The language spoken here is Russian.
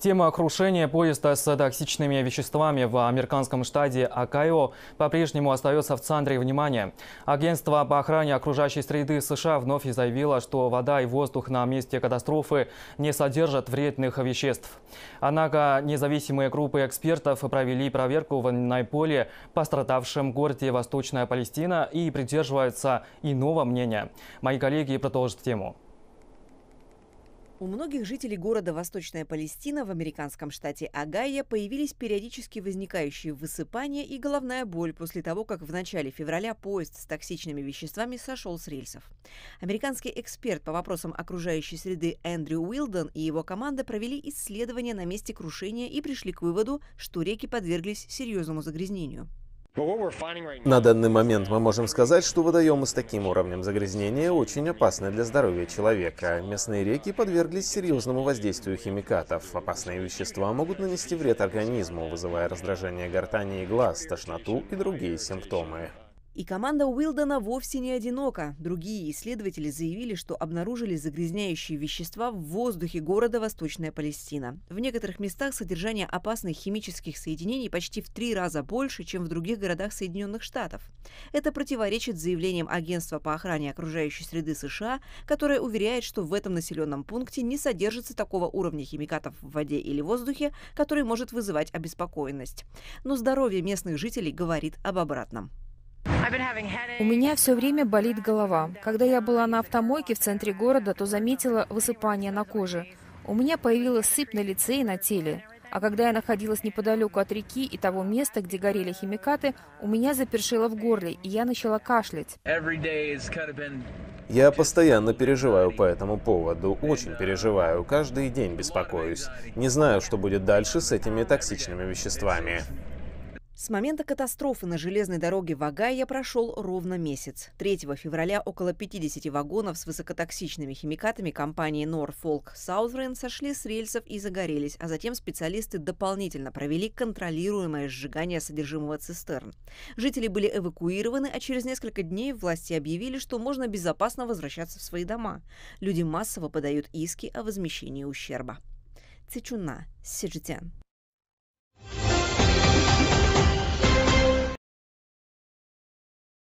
Тема крушения поезда с токсичными веществами в американском штате Акайо по-прежнему остается в центре внимания. Агентство по охране окружающей среды США вновь заявило, что вода и воздух на месте катастрофы не содержат вредных веществ. Однако независимые группы экспертов провели проверку в наиболее пострадавшем городе Восточная Палестина и придерживаются иного мнения. Мои коллеги продолжат тему. У многих жителей города Восточная Палестина в американском штате Агая появились периодически возникающие высыпания и головная боль после того, как в начале февраля поезд с токсичными веществами сошел с рельсов. Американский эксперт по вопросам окружающей среды Эндрю Уилден и его команда провели исследование на месте крушения и пришли к выводу, что реки подверглись серьезному загрязнению. На данный момент мы можем сказать, что водоемы с таким уровнем загрязнения очень опасны для здоровья человека. Местные реки подверглись серьезному воздействию химикатов. Опасные вещества могут нанести вред организму, вызывая раздражение гортани и глаз, тошноту и другие симптомы. И команда Уилдона вовсе не одинока. Другие исследователи заявили, что обнаружили загрязняющие вещества в воздухе города Восточная Палестина. В некоторых местах содержание опасных химических соединений почти в три раза больше, чем в других городах Соединенных Штатов. Это противоречит заявлениям Агентства по охране окружающей среды США, которое уверяет, что в этом населенном пункте не содержится такого уровня химикатов в воде или воздухе, который может вызывать обеспокоенность. Но здоровье местных жителей говорит об обратном. У меня все время болит голова. Когда я была на автомойке в центре города, то заметила высыпание на коже. У меня появилась сыпь на лице и на теле. А когда я находилась неподалеку от реки и того места, где горели химикаты, у меня запершило в горле, и я начала кашлять. Я постоянно переживаю по этому поводу, очень переживаю, каждый день беспокоюсь. Не знаю, что будет дальше с этими токсичными веществами. С момента катастрофы на железной дороге в Агае прошел ровно месяц. 3 февраля около 50 вагонов с высокотоксичными химикатами компании Norfolk Southern сошли с рельсов и загорелись, а затем специалисты дополнительно провели контролируемое сжигание содержимого цистерн. Жители были эвакуированы, а через несколько дней власти объявили, что можно безопасно возвращаться в свои дома. Люди массово подают иски о возмещении ущерба. Цичуна, Сижитян.